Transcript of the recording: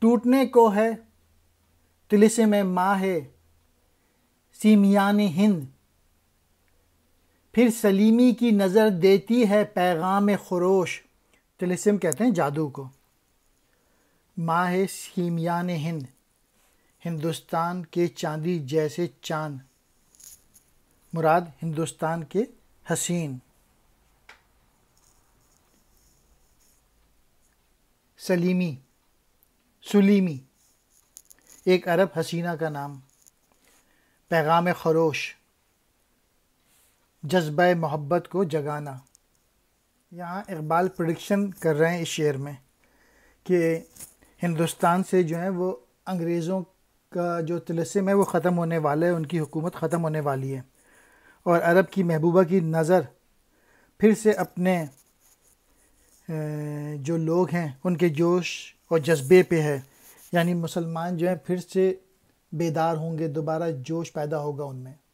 टूटने को है तिलिसे में माँ है सीमियान हिंद फिर सलीमी की नज़र देती है पैगाम खरोश तिलिसम कहते हैं जादू को माँ है सीमियान हिंद हिंदुस्तान के चांदी जैसे चांद मुराद हिंदुस्तान के हसीन सलीमी सुलीमी एक अरब हसीना का नाम पैगाम खरोश जज्ब मोहब्बत को जगाना यहाँ इकबाल प्रडिक्शन कर रहे हैं इस शेर में कि हिंदुस्तान से जो है वो अंग्रेज़ों का जो तलसम है वो ख़त्म होने वाला है उनकी हुकूमत ख़त्म होने वाली है और अरब की महबूबा की नज़र फिर से अपने जो लोग हैं उनके जोश और जज्बे पे है यानी मुसलमान जो हैं फिर से बेदार होंगे दोबारा जोश पैदा होगा उनमें